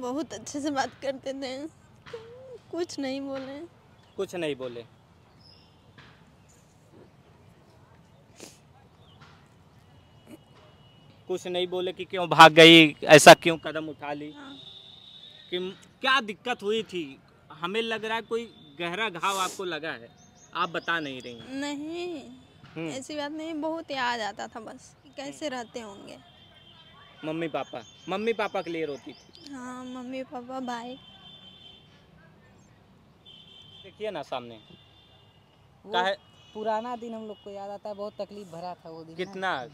बहुत अच्छे से बात करते थे कुछ नहीं बोले कुछ नहीं बोले कुछ नहीं बोले कि क्यों भाग गई ऐसा क्यों कदम उठा ली हाँ। कि क्या दिक्कत हुई थी हमें लग रहा है कोई गहरा घाव आपको लगा है आप बता नहीं रही नहीं हम्म। ऐसी बात नहीं बहुत याद आता था बस कैसे हम्म। रहते होंगे mummy papa mummy papa clear होती थी हाँ मम्मी पापा भाई देखिए ना सामने काहे पुराना दिन हम लोग को याद आता है बहुत तकलीफ भरा था वो दिन कितना हाँ,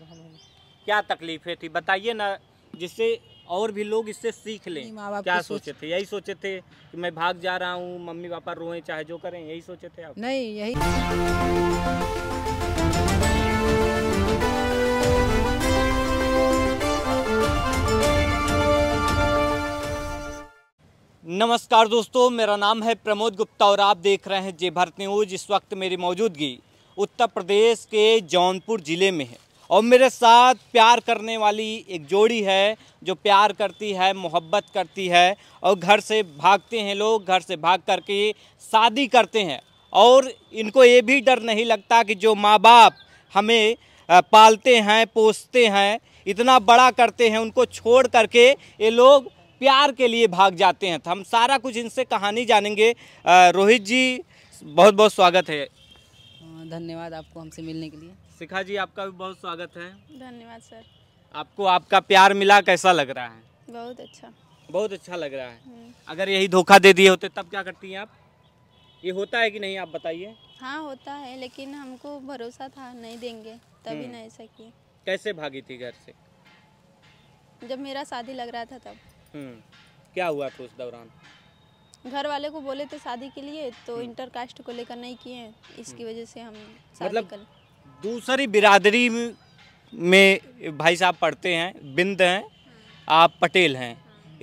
क्या तकलीफें थी बताइए ना जिससे और भी लोग इससे सीख लें क्या सोचे थे यही सोचे थे कि मैं भाग जा रहा हूँ मम्मी पापा रोएं चाहे जो करें यही सोचे थे आप नहीं यही नमस्कार दोस्तों मेरा नाम है प्रमोद गुप्ता और आप देख रहे हैं जे भारत न्यूज इस वक्त मेरी मौजूदगी उत्तर प्रदेश के जौनपुर ज़िले में है और मेरे साथ प्यार करने वाली एक जोड़ी है जो प्यार करती है मोहब्बत करती है और घर से भागते हैं लोग घर से भाग करके शादी करते हैं और इनको ये भी डर नहीं लगता कि जो माँ बाप हमें पालते हैं पोसते हैं इतना बड़ा करते हैं उनको छोड़ करके ये लोग प्यार के लिए भाग जाते हैं तो हम सारा कुछ इनसे कहानी जानेंगे रोहित जी बहुत बहुत स्वागत है हाँ, धन्यवाद आपको हमसे मिलने के लिए शिखा जी आपका भी बहुत स्वागत है धन्यवाद सर आपको आपका प्यार मिला कैसा लग रहा है बहुत अच्छा बहुत अच्छा लग रहा है हम्म। अगर यही धोखा दे दिए होते तब क्या करती हैं आप ये होता है कि नहीं आप बताइए हाँ होता है लेकिन हमको भरोसा था नहीं देंगे तभी हम्म। नहीं ऐसा कैसे भागी थी घर से जब मेरा शादी लग रहा था तब हम्म। क्या हुआ था उस दौरान घर वाले को बोले थे शादी के लिए तो हम्म। इंटर कास्ट को लेकर नहीं किए इसकी हम्म। वजह से हम मतलब कर... दूसरी बिरादरी में भाई साहब पढ़ते हैं बिंद हैं आप पटेल हैं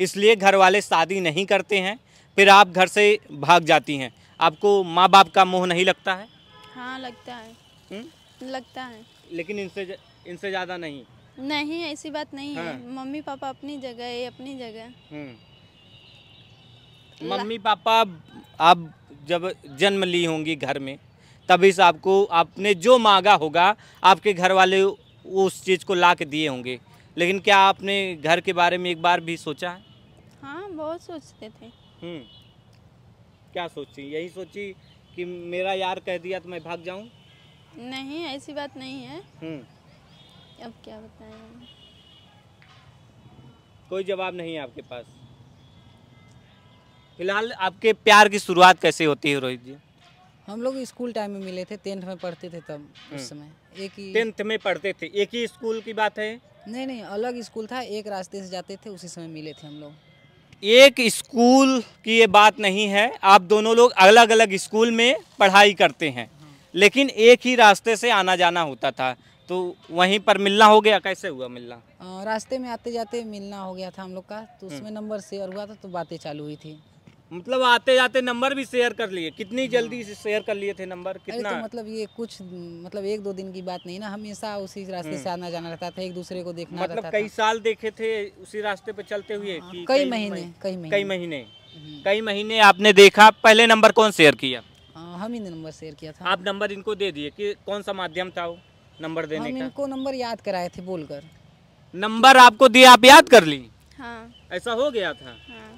इसलिए घर वाले शादी नहीं करते हैं फिर आप घर से भाग जाती हैं आपको माँ बाप का मोह नहीं लगता है हाँ लगता है हुँ? लगता है लेकिन इनसे इनसे ज़्यादा नहीं नहीं ऐसी बात नहीं है हाँ। मम्मी पापा अपनी जगह है अपनी जगह हम्म। मम्मी पापा आप जब जन्म ली होंगी घर में तभी से आपको आपने जो मांगा होगा आपके घर वाले उस चीज़ को ला के दिए होंगे लेकिन क्या आपने घर के बारे में एक बार भी सोचा है हाँ बहुत सोचते थे हम्म। क्या सोची यही सोची कि मेरा यार कह दिया तो मैं भाग जाऊँ नहीं ऐसी बात नहीं है हम्म। अब क्या बताएं कोई जवाब नहीं है आपके पास फिलहाल आपके प्यार की शुरुआत कैसे होती है रोहित जी हम लोग स्कूल टाइम में मिले थे टेंथ में पढ़ते थे तब उस हम्म। समय एक ही टेंथ में पढ़ते थे एक ही स्कूल की बात है नहीं नहीं अलग स्कूल था एक रास्ते से जाते थे उसी समय मिले थे हम लोग एक स्कूल की ये बात नहीं है आप दोनों लोग अलग अलग स्कूल में पढ़ाई करते हैं हाँ। लेकिन एक ही रास्ते से आना जाना होता था तो वहीं पर मिलना हो गया कैसे हुआ मिलना आ, रास्ते में आते जाते मिलना हो गया था हम लोग का तो हम्म। उसमें नंबर शेयर हुआ था तो बातें चालू हुई थी मतलब आते जाते नंबर भी शेयर कर लिए कितनी हाँ। जल्दी से शेयर कर लिए थे नंबर तो कितना तो मतलब ये कुछ मतलब एक दो दिन की बात नहीं ना हमेशा उसी रास्ते से हम्म। आना जाना रहता था एक दूसरे को देखना मतलब कई साल देखे थे उसी रास्ते पे चलते हुए हाँ, कई महीने कई महीने कई हम्म। महीने कई महीने आपने देखा पहले नंबर कौन शेयर किया हाँ, हम ही ने नंबर शेयर किया था आप नंबर इनको दे दिए कि कौन सा माध्यम था वो नंबर देने हम का इनको नंबर याद कराए थे बोलकर नंबर आपको दिया आप याद कर ली हाँ ऐसा हो गया था हाँ।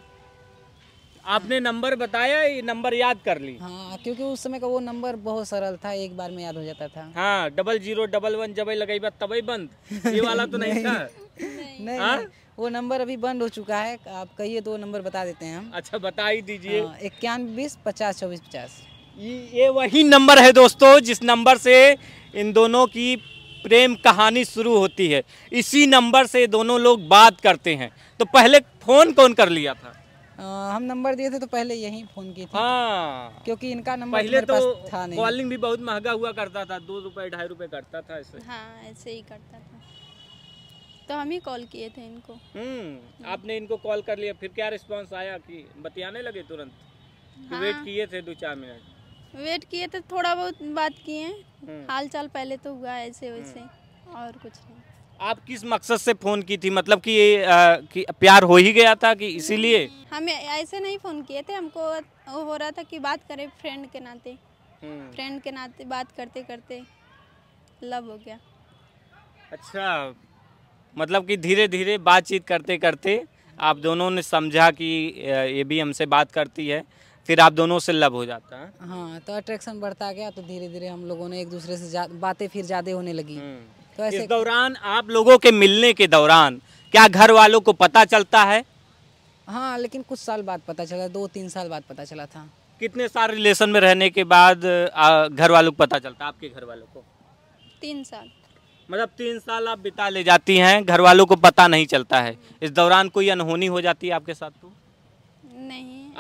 आपने हाँ। नंबर बताया ये नंबर याद कर ली हाँ क्योंकि उस समय का वो नंबर बहुत सरल था एक बार में याद हो जाता था हाँ डबल जीरो डबल वन जब लगाई बात तब बंद ये वाला तो नहीं, था नहीं, हाँ? नहीं हाँ? वो नंबर अभी बंद हो चुका है आप कहिए तो वो नंबर बता देते हैं हम अच्छा बता ही दीजिए हाँ, इक्यानवे बीस पचास चौबीस पचास ये वही नंबर है दोस्तों जिस नंबर से इन दोनों की प्रेम कहानी शुरू होती है इसी नंबर से दोनों लोग बात करते हैं तो पहले फ़ोन कौन कर लिया था आ, हम नंबर दिए थे तो पहले यही फ़ोन की थी हाँ क्योंकि इनका नंबर पहले तो था नहीं कॉलिंग भी बहुत महंगा हुआ करता था दो रुपए ढाई रुपए करता था ऐसे हाँ ऐसे ही करता था तो हम ही कॉल किए थे इनको हम्म, हम्म। आपने इनको कॉल कर लिया फिर क्या रिस्पांस आया कि बतियाने लगे तुरंत हाँ। वेट किए थे दो चार मिनट वेट किए तो थोड़ा बहुत बात किए हम्म। हाल चाल पहले तो हुआ ऐसे वैसे हम्म। और कुछ नहीं आप किस मकसद से फ़ोन की थी मतलब कि ये आ, कि प्यार हो ही गया था कि इसीलिए हम हम्म, ऐसे नहीं फ़ोन किए थे हमको हो रहा था कि बात करें फ्रेंड के नाते फ्रेंड के नाते बात करते करते लव हो गया अच्छा मतलब कि धीरे धीरे बातचीत करते करते आप दोनों ने समझा कि ये भी हमसे बात करती है फिर आप दोनों से लव हो जाता है हाँ तो अट्रैक्शन बढ़ता गया तो धीरे धीरे हम लोगों ने एक दूसरे से बातें फिर ज्यादा होने लगी हम्म। तो ऐसे इस दौरान आप लोगों के मिलने के दौरान क्या घर वालों को पता चलता है हाँ लेकिन कुछ साल बाद पता चला दो तीन साल बाद पता चला था कितने साल रिलेशन में रहने के बाद घर वालों को पता चलता आपके घर वालों को तीन साल मतलब तीन साल आप बिता ले जाती हैं घर वालों को पता नहीं चलता है इस दौरान कोई अनहोनी हो जाती है आपके साथ तो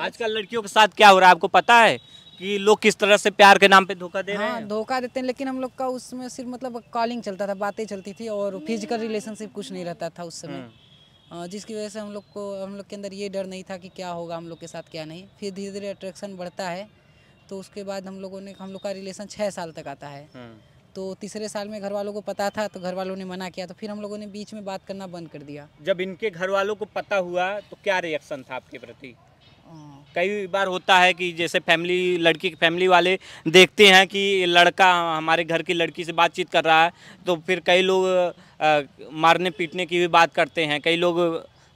आजकल लड़कियों के साथ क्या हो रहा है आपको पता है कि लोग किस तरह से प्यार के नाम पे धोखा दे रहे हाँ, हैं धोखा देते हैं लेकिन हम लोग का उसमें सिर्फ मतलब कॉलिंग चलता था बातें चलती थी और फिजिकल रिलेशनशिप कुछ नहीं रहता था उस समय हम्म। हाँ, जिसकी वजह से हम लोग को हम लोग के अंदर ये डर नहीं था कि क्या होगा हम लोग के साथ क्या नहीं फिर धीरे धीरे अट्रैक्शन बढ़ता है तो उसके बाद हम लोगों ने हम लोग का रिलेशन छः साल तक आता है हम्म। तो तीसरे साल में घर वालों को पता था तो घर वालों ने मना किया तो फिर हम लोगों ने बीच में बात करना बंद कर दिया जब इनके घर वालों को पता हुआ तो क्या रिएक्शन था आपके प्रति कई बार होता है कि जैसे फैमिली लड़की फैमिली वाले देखते हैं कि लड़का हमारे घर की लड़की से बातचीत कर रहा है तो फिर कई लोग मारने पीटने की भी बात करते हैं कई लोग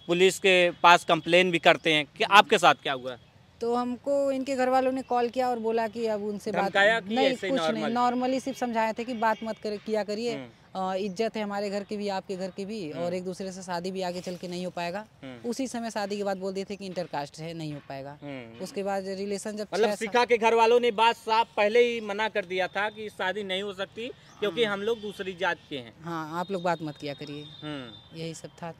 पुलिस के पास कंप्लेन भी करते हैं कि आपके साथ क्या हुआ तो हमको इनके घर वालों ने कॉल किया और बोला कि अब उनसे बात नहीं कुछ नहीं नॉर्मली सिर्फ समझाए थे कि बात मत कर किया करिए हम्म। इज्जत है हमारे घर की भी आपके घर की भी हम्म। और एक दूसरे से शादी भी आगे चल के नहीं हो पाएगा हम्म। उसी समय शादी के बाद बोल दिए थे कि इंटरकास्ट है नहीं हो पाएगा हम्म। उसके बाद रिलेशन जब मतलब सिखा के घर वालों ने बात साफ पहले ही मना कर दिया था कि शादी नहीं हो सकती क्योंकि हम लोग दूसरी जात के हैं हाँ आप लोग बात मत किया करिए यही सब था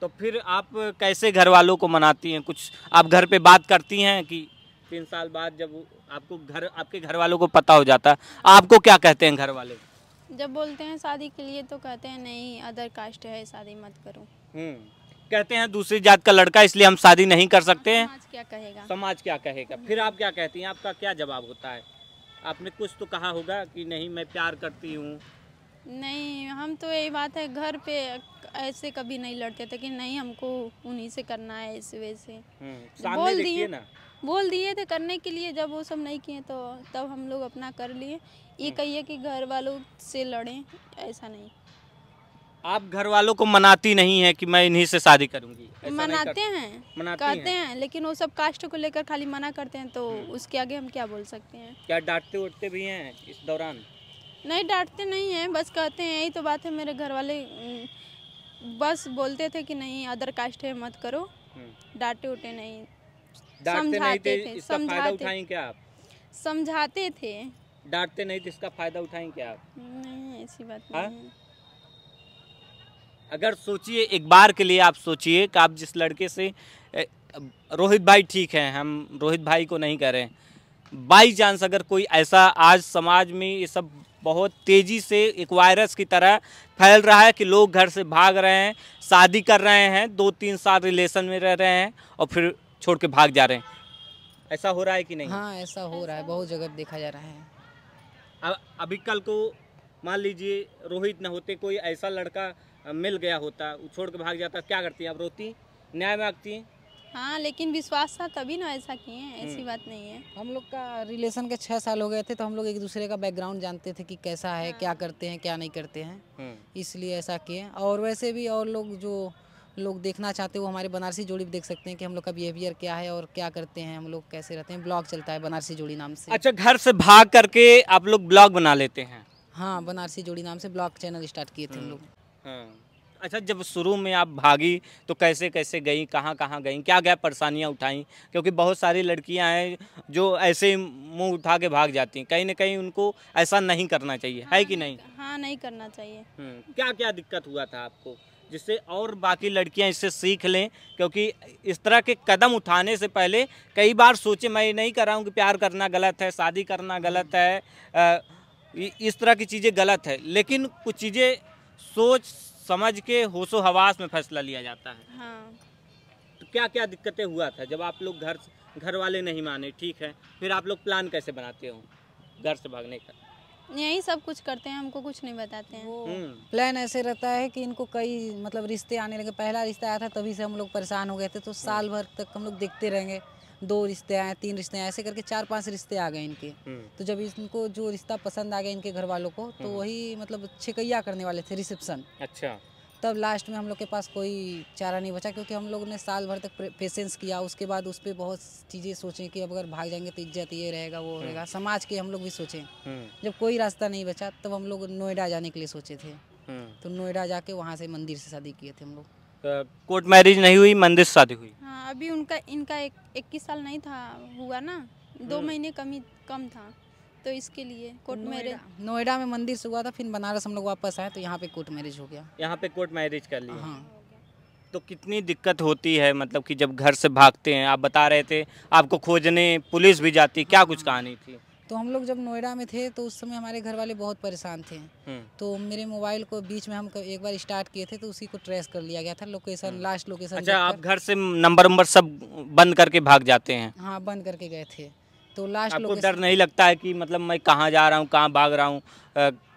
तो फिर आप कैसे घर वालों को मनाती हैं कुछ आप घर पे बात करती हैं कि तीन साल बाद जब आपको घर आपके घर वालों को पता हो जाता आपको क्या कहते हैं घर वाले जब बोलते हैं शादी के लिए तो कहते हैं नहीं अदर कास्ट है शादी मत करो हम्म। कहते हैं दूसरी जात का लड़का इसलिए हम शादी नहीं कर सकते हैं समाज क्या कहेगा समाज क्या कहेगा फिर आप क्या कहती हैं आपका क्या जवाब होता है आपने कुछ तो कहा होगा कि नहीं मैं प्यार करती हूँ नहीं हम तो यही बात है घर पे ऐसे कभी नहीं लड़ते थे कि नहीं हमको उन्हीं से करना है इस वजह से हम्म, बोल दिए ना बोल दिए थे करने के लिए जब वो सब नहीं किए तो तब हम लोग अपना कर लिए ये हम्म। कहिए कि घर वालों से लड़ें ऐसा नहीं आप घर वालों को मनाती नहीं है कि मैं इन्हीं से शादी करूंगी मनाते हैं मनाते कहते हैं।, हैं लेकिन वो सब कास्ट को लेकर खाली मना करते हैं तो हम्म। उसके आगे हम क्या बोल सकते हैं क्या डांटते उठते भी हैं इस दौरान नहीं डांटते नहीं हैं बस कहते हैं यही तो बात है मेरे घर वाले हम्म, बस बोलते थे कि नहीं अदर कास्ट है मत करो डांटे उठे नहीं डांटते नहीं थे, थे इसका फायदा उठाएं क्या आप समझाते थे डांटते नहीं थे इसका फायदा उठाएं क्या आप नहीं ऐसी बात हाँ? नहीं अगर सोचिए एक बार के लिए आप सोचिए कि आप जिस लड़के से रोहित भाई ठीक हैं हम रोहित भाई को नहीं कह रहे बाई चांस अगर कोई ऐसा आज समाज में ये सब बहुत तेज़ी से एक वायरस की तरह फैल रहा है कि लोग घर से भाग रहे हैं शादी कर रहे हैं दो तीन साल रिलेशन में रह रहे हैं और फिर छोड़ के भाग जा रहे हैं ऐसा हो रहा है कि नहीं हाँ ऐसा हो रहा है बहुत जगह देखा जा रहा है अब अभी कल को मान लीजिए रोहित न होते कोई ऐसा लड़का मिल गया होता छोड़ के भाग जाता क्या करती आप रोती न्याय मांगती हाँ लेकिन विश्वास था तभी ना ऐसा किए हैं ऐसी हम्म। बात नहीं है हम लोग का रिलेशन के छः साल हो गए थे तो हम लोग एक दूसरे का बैकग्राउंड जानते थे कि कैसा है हाँ। क्या करते हैं क्या नहीं करते हैं हम्म। इसलिए ऐसा किए और वैसे भी और लोग जो लोग देखना चाहते हो हमारे बनारसी जोड़ी भी देख सकते हैं कि हम लोग का बिहेवियर क्या है और क्या करते हैं हम लोग कैसे रहते हैं ब्लॉग चलता है बनारसी जोड़ी नाम से अच्छा घर से भाग करके आप लोग ब्लॉग बना लेते हैं हाँ बनारसी जोड़ी नाम से ब्लॉग चैनल स्टार्ट किए थे हम लोग हम्म, हम्म। अच्छा जब शुरू में आप भागी तो कैसे कैसे गई कहाँ कहाँ गई क्या क्या परेशानियाँ उठाई क्योंकि बहुत सारी लड़कियाँ हैं जो ऐसे मुंह उठा के भाग जाती हैं कहीं ना कहीं उनको ऐसा नहीं करना चाहिए हाँ, है कि हाँ, नहीं हाँ नहीं करना चाहिए हम्म, क्या क्या दिक्कत हुआ था आपको जिससे और बाकी लड़कियां इससे सीख लें क्योंकि इस तरह के कदम उठाने से पहले कई बार सोचे मैं ये नहीं कर रहा हूँ कि प्यार करना गलत है शादी करना गलत है इस तरह की चीज़ें गलत है लेकिन कुछ चीज़ें सोच समझ के होशो हवास में फैसला लिया जाता है हाँ। तो क्या क्या दिक्कतें हुआ था जब आप लोग घर घर वाले नहीं माने ठीक है फिर आप लोग प्लान कैसे बनाते हो घर से भागने का यही सब कुछ करते हैं हमको कुछ नहीं बताते हैं प्लान हम्म। ऐसे रहता है कि इनको कई मतलब रिश्ते आने लगे पहला रिश्ता आया था तभी से हम लोग परेशान हो गए थे तो साल भर तक हम लोग देखते रहेंगे दो रिश्ते आए तीन रिश्ते आए ऐसे करके चार पांच रिश्ते आ गए इनके हम्म। तो जब इनको जो रिश्ता पसंद आ गया इनके घर वालों को तो हम्म। वही मतलब छिकैया करने वाले थे रिसेप्शन अच्छा तब लास्ट में हम लोग के पास कोई चारा नहीं बचा क्योंकि हम लोग ने साल भर तक पेशेंस किया उसके बाद उस पर बहुत चीज़ें सोचें कि अब अगर भाग जाएंगे तो इज्जत ये रहेगा वो हम्म। रहेगा समाज के हम लोग भी सोचें हम्म। जब कोई रास्ता नहीं बचा तब हम लोग नोएडा जाने के लिए सोचे थे हम्म। तो नोएडा जाके वहाँ से मंदिर से शादी किए थे हम लोग तो कोर्ट मैरिज नहीं हुई मंदिर से शादी हुई हाँ अभी उनका इनका एक इक्कीस साल नहीं था हुआ ना दो महीने कम ही कम था तो इसके लिए कोर्ट मैरिज नोएडा में मंदिर से हुआ था फिर बनारस हम लोग वापस आए तो यहाँ पे कोर्ट मैरिज हो गया यहाँ पे कोर्ट मैरिज कर लिया हाँ तो कितनी दिक्कत होती है मतलब कि जब घर से भागते हैं आप बता रहे थे आपको खोजने पुलिस भी जाती क्या हाँ। कुछ कहानी थी तो हम लोग जब नोएडा में थे तो उस समय हमारे घर वाले बहुत परेशान थे हम्म। तो मेरे मोबाइल को बीच में हम एक बार स्टार्ट किए थे तो उसी को ट्रेस कर लिया गया था लोकेशन हम्म। लास्ट लोकेशन अच्छा आप घर से नंबर उम्बर सब बंद करके भाग जाते हैं हाँ बंद करके गए थे तो लास्ट आपको डर नहीं लगता है कि मतलब मैं कहाँ जा रहा हूँ कहाँ भाग रहा हूँ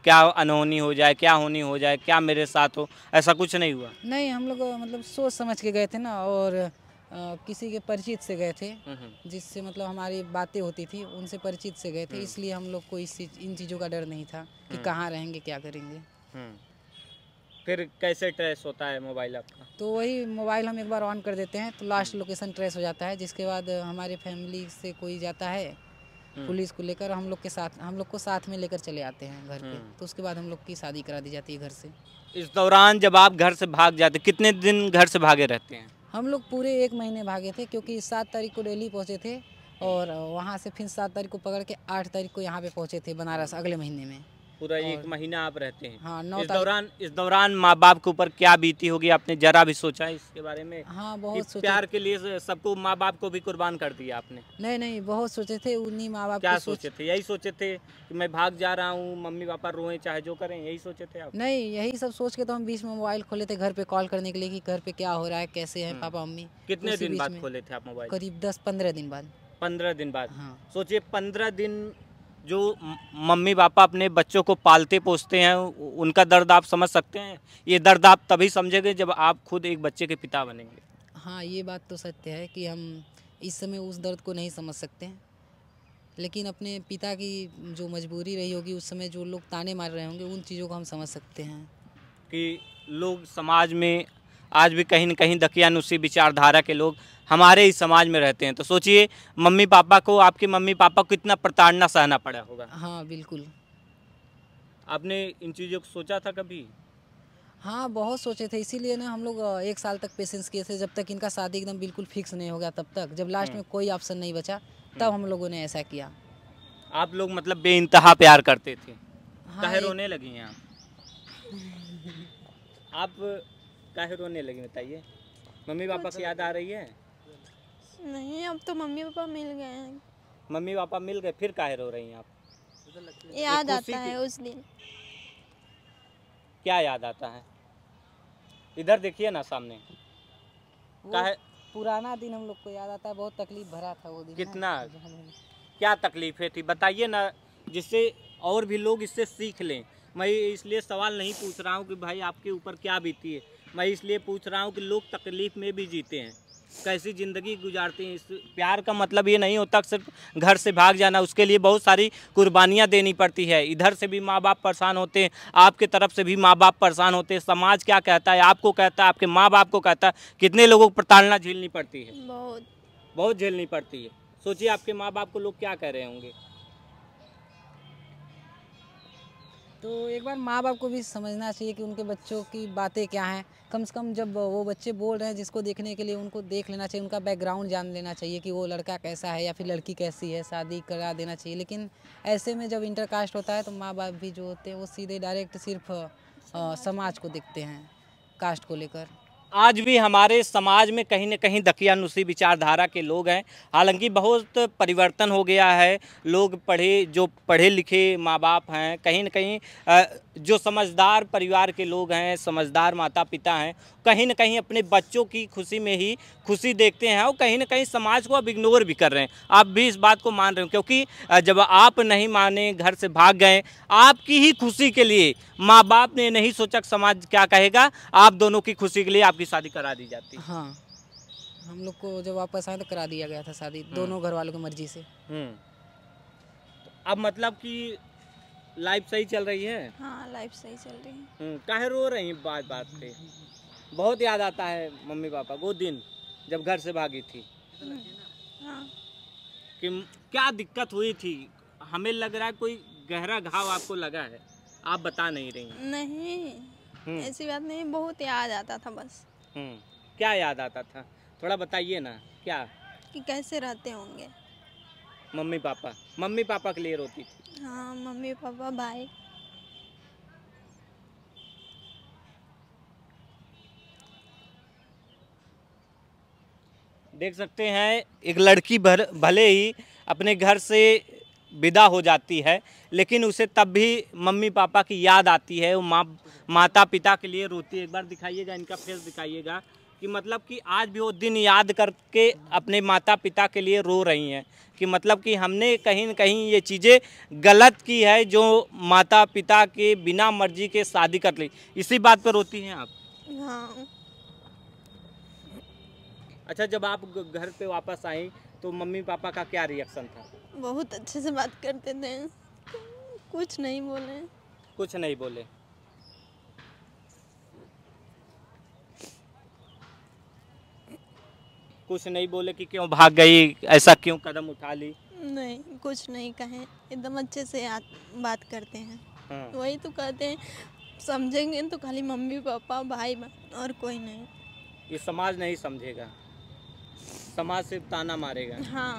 क्या अनहोनी हो जाए क्या होनी हो जाए क्या मेरे साथ हो ऐसा कुछ नहीं हुआ नहीं हम लोग मतलब सोच समझ के गए थे ना और आ, किसी के परिचित से गए थे हम्म, हम्म। जिससे मतलब हमारी बातें होती थी उनसे परिचित से गए थे हम्म। इसलिए हम लोग को इस इन चीज़ों का डर नहीं था कि कहाँ रहेंगे क्या करेंगे फिर कैसे ट्रेस होता है मोबाइल आपका तो वही मोबाइल हम एक बार ऑन कर देते हैं तो लास्ट लोकेशन ट्रेस हो जाता है जिसके बाद हमारे फैमिली से कोई जाता है हम्म। पुलिस को लेकर हम लोग के साथ हम लोग को साथ में लेकर चले आते हैं घर पे हम्म। तो उसके बाद हम लोग की शादी करा दी जाती है घर से इस दौरान जब आप घर से भाग जाते कितने दिन घर से भागे रहते हैं हम लोग पूरे एक महीने भागे थे क्योंकि सात तारीख को डेली पहुँचे थे और वहाँ से फिर सात तारीख को पकड़ के आठ तारीख को यहाँ पे पहुँचे थे बनारस अगले महीने में पूरा एक महीना आप रहते हैं हाँ इस दौरान इस दौरान माँ बाप के ऊपर क्या बीती होगी आपने जरा भी सोचा है इसके बारे में हाँ बहुत सोचा प्यार के लिए सबको माँ बाप को भी कुर्बान कर दिया आपने नहीं नहीं बहुत सोचे थे उन्हीं माँ बाप क्या सोचे थे यही सोचे थे कि मैं भाग जा रहा हूँ मम्मी पापा रोए चाहे जो करें यही सोचे थे आप नहीं यही सब सोच के तो हम बीच में मोबाइल खोले थे घर पे कॉल करने के लिए की घर पे क्या हो रहा है कैसे है हम्म। पापा मम्मी कितने दिन बाद खोले थे आप मोबाइल करीब दस पंद्रह दिन बाद पंद्रह दिन बाद हाँ। सोचिए पंद्रह दिन जो मम्मी पापा अपने बच्चों को पालते पोसते हैं उनका दर्द आप समझ सकते हैं ये दर्द आप तभी समझेंगे जब आप खुद एक बच्चे के पिता बनेंगे हाँ ये बात तो सत्य है कि हम इस समय उस दर्द को नहीं समझ सकते हैं लेकिन अपने पिता की जो मजबूरी रही होगी उस समय जो लोग ताने मार रहे होंगे उन चीज़ों को हम समझ सकते हैं कि लोग समाज में आज भी कहीं ना कहीं दकियानुसी विचारधारा के लोग हमारे ही समाज में रहते हैं तो सोचिए मम्मी पापा को आपके मम्मी पापा को इतना प्रताड़ना सहना पड़ा होगा हाँ बिल्कुल आपने इन चीज़ों को सोचा था कभी हाँ बहुत सोचे थे इसीलिए ना हम लोग एक साल तक पेशेंस किए थे जब तक इनका शादी एकदम बिल्कुल फिक्स नहीं हो गया तब तक जब लास्ट हम्म। में कोई ऑप्शन नहीं बचा तब हम्म। हम लोगों ने ऐसा किया आप लोग मतलब बे प्यार करते थे हाँ, रोने लगी हैं आप काहे रोने लगी बताइए मम्मी पापा की याद आ रही है नहीं अब तो मम्मी पापा मिल गए हैं मम्मी पापा मिल गए फिर काहे रो रही हैं आप याद आता है उस दिन क्या याद आता है इधर देखिए ना सामने काहे पुराना दिन हम लोग को याद आता है बहुत तकलीफ भरा था वो दिन कितना हाँ, क्या तकलीफें थी बताइए ना जिससे और भी लोग इससे सीख लें मैं इसलिए सवाल नहीं पूछ रहा हूँ कि भाई आपके ऊपर क्या बीती है मैं इसलिए पूछ रहा हूँ कि लोग तकलीफ़ में भी जीते हैं कैसी ज़िंदगी गुजारते हैं इस प्यार का मतलब ये नहीं होता सिर्फ घर से भाग जाना उसके लिए बहुत सारी कुर्बानियाँ देनी पड़ती है इधर से भी माँ बाप परेशान होते हैं आपके तरफ से भी माँ बाप परेशान होते हैं समाज क्या कहता है आपको कहता है आपके माँ बाप को कहता है कितने लोगों को प्रताड़ना झेलनी पड़ती है बहुत बहुत झेलनी पड़ती है सोचिए आपके माँ बाप को लोग क्या कह रहे होंगे तो एक बार माँ बाप को भी समझना चाहिए कि उनके बच्चों की बातें क्या हैं कम से कम जब वो बच्चे बोल रहे हैं जिसको देखने के लिए उनको देख लेना चाहिए उनका बैकग्राउंड जान लेना चाहिए कि वो लड़का कैसा है या फिर लड़की कैसी है शादी करा देना चाहिए लेकिन ऐसे में जब इंटरकास्ट होता है तो माँ बाप भी जो होते हैं वो सीधे डायरेक्ट सिर्फ समाज को देखते हैं कास्ट को लेकर आज भी हमारे समाज में कहीं ना कहीं दकियानुसी विचारधारा के लोग हैं हालांकि बहुत परिवर्तन हो गया है लोग पढ़े जो पढ़े लिखे माँ बाप हैं कहीं ना कहीं जो समझदार परिवार के लोग हैं समझदार माता पिता हैं कहीं ना कहीं अपने बच्चों की खुशी में ही खुशी देखते हैं और कहीं ना कहीं समाज को अब इग्नोर भी कर रहे हैं आप भी इस बात को मान रहे हो क्योंकि जब आप नहीं माने घर से भाग गए आपकी ही खुशी के लिए माँ बाप ने नहीं सोचा समाज क्या कहेगा आप दोनों की खुशी के लिए आपकी शादी करा दी जाती हाँ हम लोग को जब वापस आए तो करा दिया गया था शादी हाँ। दोनों घर वालों की मर्जी से हम्म। अब मतलब कि लाइफ सही चल रही है हाँ लाइफ सही चल रही है हम्म, काहे रो रही हैं बात बात पे बहुत याद आता है मम्मी पापा वो दिन जब घर से भागी थी हम्म, हाँ। कि क्या दिक्कत हुई थी हमें लग रहा है कोई गहरा घाव आपको लगा है आप बता नहीं रही नहीं हम्म। ऐसी बात नहीं बहुत याद आता था बस क्या याद आता था थोड़ा बताइए ना क्या कि कैसे रहते होंगे मम्मी पापा मम्मी पापा के लिए रोती थी हाँ मम्मी पापा बाय देख सकते हैं एक लड़की भर भले ही अपने घर से विदा हो जाती है लेकिन उसे तब भी मम्मी पापा की याद आती है वो माँ माता पिता के लिए रोती है एक बार दिखाइएगा इनका फेस दिखाइएगा कि मतलब कि आज भी वो दिन याद करके अपने माता पिता के लिए रो रही हैं कि मतलब कि हमने कहीं ना कहीं ये चीज़ें गलत की है जो माता पिता के बिना मर्जी के शादी कर ली इसी बात पर रोती हैं आप हाँ अच्छा जब आप घर पे वापस आई तो मम्मी पापा का क्या रिएक्शन था बहुत अच्छे से बात करते थे कुछ नहीं बोले कुछ नहीं बोले कुछ नहीं बोले कि क्यों भाग गई ऐसा क्यों कदम उठा ली नहीं कुछ नहीं कहे एकदम अच्छे से बात करते हैं हाँ। वही तो कहते हैं समझेंगे तो खाली मम्मी पापा भाई और कोई नहीं ये समाज नहीं समझेगा समाज सिर्फ ताना मारेगा हाँ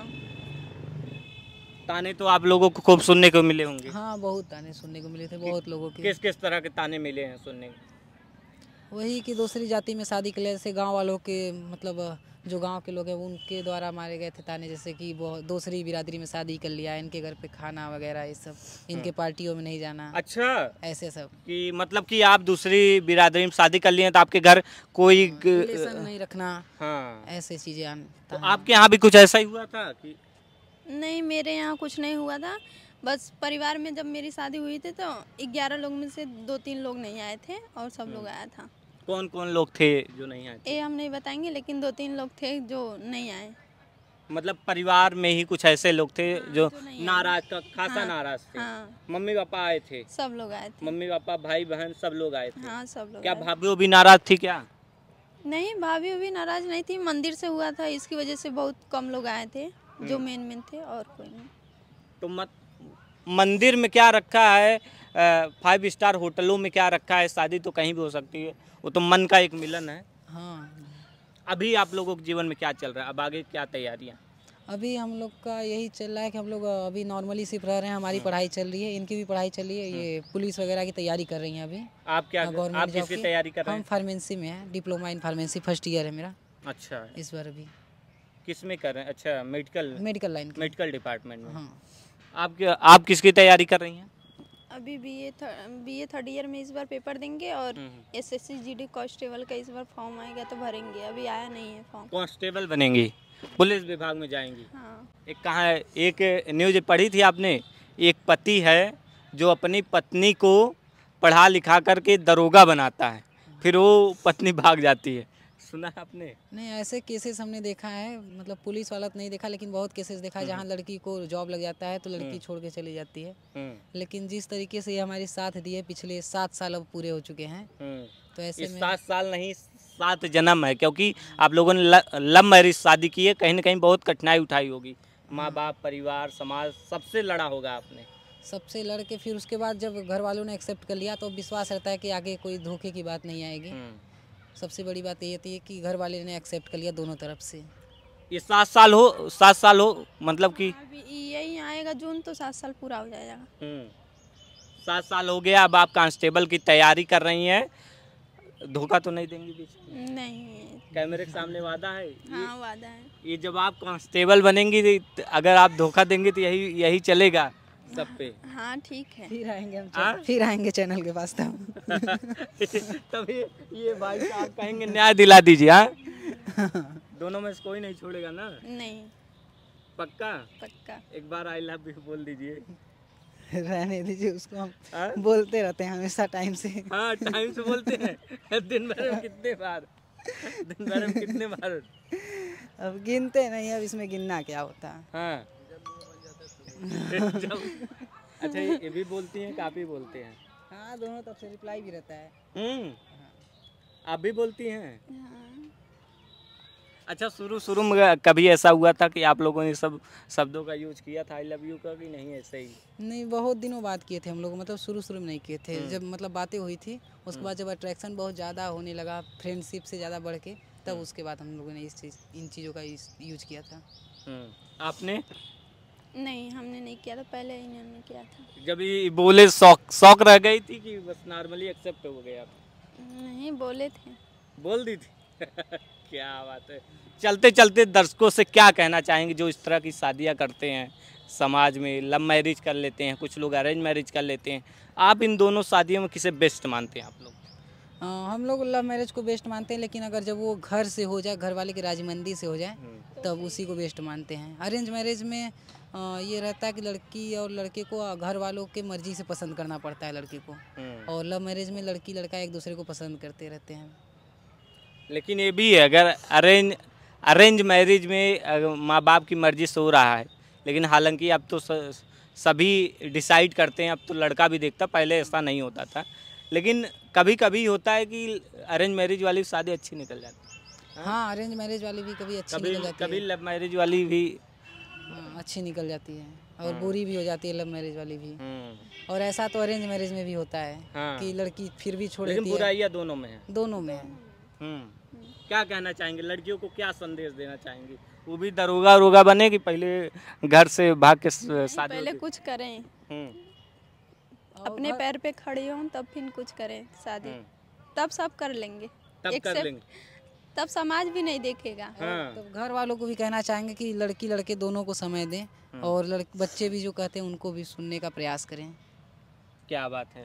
ताने तो आप लोगों को खूब सुनने को मिले होंगे हाँ बहुत ताने सुनने को मिले थे बहुत कि, लोगों के किस किस तरह के ताने मिले हैं सुनने को वही कि दूसरी जाति में शादी के लिए जैसे गाँव वालों के मतलब जो गांव के लोग हैं उनके द्वारा मारे गए थे ताने जैसे कि बहुत दूसरी बिरादरी में शादी कर लिया इनके घर पे खाना वगैरह ये सब इनके हाँ। पार्टियों में नहीं जाना अच्छा ऐसे सब कि मतलब कि आप दूसरी बिरादरी में शादी कर लिए तो आपके घर कोई हाँ, नहीं रखना हाँ। ऐसे चीज़ें तो आपके यहाँ भी कुछ ऐसा ही हुआ था कि नहीं मेरे यहाँ कुछ नहीं हुआ था बस परिवार में जब मेरी शादी हुई थी तो ग्यारह लोग में से दो तीन लोग नहीं आए थे और सब हाँ। लोग आया था कौन कौन लोग थे जो नहीं आए ये हम नहीं बताएंगे लेकिन दो तीन लोग थे जो नहीं आए मतलब परिवार में ही कुछ ऐसे लोग थे हाँ, जो, जो नाराज का खासा हाँ, नाराज थे हाँ, मम्मी पापा आए थे सब लोग आए थे मम्मी पापा भाई बहन सब लोग आए थे हाँ, सब लोग क्या भाभी भी नाराज थी क्या नहीं भाभी भी नाराज नहीं थी मंदिर से हुआ था इसकी वजह से बहुत कम लोग आए थे जो मेन हम्म। मेन थे और कोई नहीं तो मत मंदिर में क्या रखा है फाइव स्टार होटलों में क्या रखा है शादी तो कहीं भी हो सकती है वो तो मन का एक मिलन है हाँ अभी आप लोगों के जीवन में क्या चल रहा है अब आगे क्या तैयारियाँ अभी हम लोग का यही चल रहा है कि हम लोग अभी नॉर्मली सिर्फ रह रहे हैं हमारी हाँ। पढ़ाई चल रही है इनकी भी पढ़ाई चल रही है ये हाँ। पुलिस वगैरह की तैयारी कर रही है अभी आप क्या गवर्नमेंट हाँ, जॉब की तैयारी कर रहे हैं हम फार्मेसी में है diploma in pharmacy first year है मेरा अच्छा इस बार अभी किस में कर रहे हैं अच्छा medical medical line medical department में हाँ आप आप किसकी तैयारी कर रही हैं अभी B A B A third year में इस बार पेपर देंगे और S S C G D constable का इस बार फॉर्म आएगा तो भरेंगे अभी आया नहीं है फॉर्म कॉन्स्टेबल बनेंगी पुलिस विभाग में जाएंगी हाँ एक कहाँ एक न्यूज पढ़ी थी आपने एक पति है जो अपनी पत्नी को पढ़ा लिखा करके दरोगा बनाता है फिर वो पत्नी भाग जाती है सुना है आपने नहीं ऐसे केसेस हमने देखा है मतलब पुलिस वाला तो नहीं देखा लेकिन बहुत केसेस देखा है हम्म। जहाँ लड़की को जॉब लग जाता है तो लड़की हम्म। छोड़ के चली जाती है हम्म। लेकिन जिस तरीके से ये हमारे साथ दिए पिछले सात साल अब पूरे हो चुके हैं तो ऐसे में सात साल नहीं सात जन्म है क्योंकि आप लोगों ने लव मैरिज शादी की है कहीं ना कहीं बहुत कठिनाई उठाई होगी माँ बाप परिवार समाज सबसे लड़ा होगा आपने सबसे लड़ के फिर उसके बाद जब घर वालों ने एक्सेप्ट कर लिया तो विश्वास रहता है कि आगे कोई धोखे की बात नहीं आएगी सबसे बड़ी बात ये थी कि घर वाले ने एक्सेप्ट कर लिया दोनों तरफ से ये सात साल हो सात साल हो मतलब कि यही आएगा जून तो सात साल पूरा हो जाएगा हम्म। सात साल हो गया अब आप कांस्टेबल की तैयारी कर रही हैं धोखा तो नहीं देंगी बीच नहीं कैमरे के सामने वादा है हाँ वादा है ये जब आप कांस्टेबल बनेंगी तो अगर आप धोखा देंगे तो यही यही चलेगा सब पे हाँ ठीक है फिर आएंगे हम आ? हाँ? फिर आएंगे चैनल के पास तब तो तभी ये भाई साहब कहेंगे न्याय दिला दीजिए हाँ दोनों में से कोई नहीं छोड़ेगा ना नहीं पक्का पक्का एक बार आई लव यू बोल दीजिए रहने दीजिए उसको हम आ? हाँ? बोलते रहते हैं हमेशा टाइम से हाँ टाइम से बोलते हैं दिन भर में कितने बार दिन भर में कितने बार अब गिनते नहीं अब इसमें गिनना क्या होता है हाँ अच्छा ये भी बोलती हैं काफी बोलते हैं हाँ दोनों तरफ से रिप्लाई भी रहता है हम्म हाँ। आप भी बोलती हैं हाँ। अच्छा शुरू शुरू में कभी ऐसा हुआ था कि आप लोगों ने सब शब्दों का यूज किया था आई लव यू का कि नहीं ऐसे ही नहीं बहुत दिनों बात किए थे हम लोग मतलब शुरू शुरू में नहीं किए थे हम्म। जब मतलब बातें हुई थी उसके हम्म। बाद जब अट्रैक्शन बहुत ज़्यादा होने लगा फ्रेंडशिप से ज़्यादा बढ़ के तब हम्म। उसके बाद हम लोगों ने इस चीज़ इन चीज़ों का यूज किया था आपने नहीं हमने नहीं किया था पहले इन्होंने किया था जब ये बोले शौक शौक रह गई थी कि बस नॉर्मली एक्सेप्ट हो गया नहीं बोले थे बोल दी थी क्या बात है चलते चलते दर्शकों से क्या कहना चाहेंगे जो इस तरह की शादियाँ करते हैं समाज में लव मैरिज कर लेते हैं कुछ लोग अरेंज मैरिज कर लेते हैं आप इन दोनों शादियों में किसे बेस्ट मानते हैं आप लोग हम लोग लव मैरिज को बेस्ट मानते हैं लेकिन अगर जब वो घर से हो जाए घर वाले की राजमंदी से हो जाए हम्म। तब उसी को बेस्ट मानते हैं अरेंज मैरिज में ये रहता है कि लड़की और लड़के को घर वालों के मर्जी से पसंद करना पड़ता है लड़के को हम्म। और लव मैरिज में लड़की लड़का एक दूसरे को पसंद करते रहते हैं लेकिन ये भी है अगर अरेंज अरेंज मैरिज में माँ बाप की मर्जी से हो रहा है लेकिन हालांकि अब तो सभी डिसाइड करते हैं अब तो लड़का भी देखता पहले ऐसा नहीं होता था लेकिन कभी कभी होता है कि अरेंज मैरिज वाली शादी अच्छी निकल जाती है हाँ अरेंज मैरिज वाली भी कभी अच्छी कभी, निकल जाती कभी लव मैरिज वाली भी हाँ, अच्छी निकल जाती है और हाँ। बुरी भी हो जाती है लव मैरिज वाली भी हाँ। और ऐसा तो अरेंज मैरिज में भी होता है हाँ। कि लड़की फिर भी छोड़ लेकिन दोनों में है दोनों में है हम्म। क्या कहना चाहेंगे लड़कियों को क्या संदेश देना चाहेंगे वो भी दरोगा उरोगा बने की पहले घर से भाग के शादी पहले कुछ करें हम्म। अपने पैर पे खड़े हों तब फिर कुछ करें शादी हम्म। तब सब कर लेंगे तब कर लेंगे तब समाज भी नहीं देखेगा हाँ। हाँ। तो घर वालों को भी कहना चाहेंगे कि लड़की लड़के दोनों को समय दें हाँ। और लड़के बच्चे भी जो कहते हैं उनको भी सुनने का प्रयास करें क्या बात है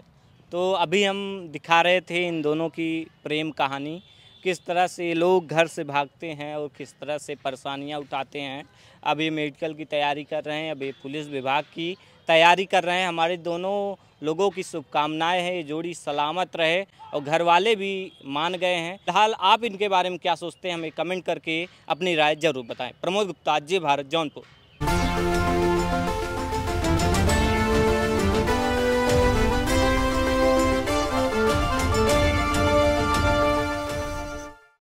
तो अभी हम दिखा रहे थे इन दोनों की प्रेम कहानी किस तरह से लोग घर से भागते हैं और किस तरह से परेशानियां उठाते हैं अभी मेडिकल की तैयारी कर रहे हैं अभी पुलिस विभाग की तैयारी कर रहे हैं हमारे दोनों लोगों की शुभकामनाएं हैं ये जोड़ी सलामत रहे और घर वाले भी मान गए हैं फिलहाल आप इनके बारे में क्या सोचते हैं हमें कमेंट करके अपनी राय जरूर बताएं प्रमोद गुप्ता जी भारत जौनपुर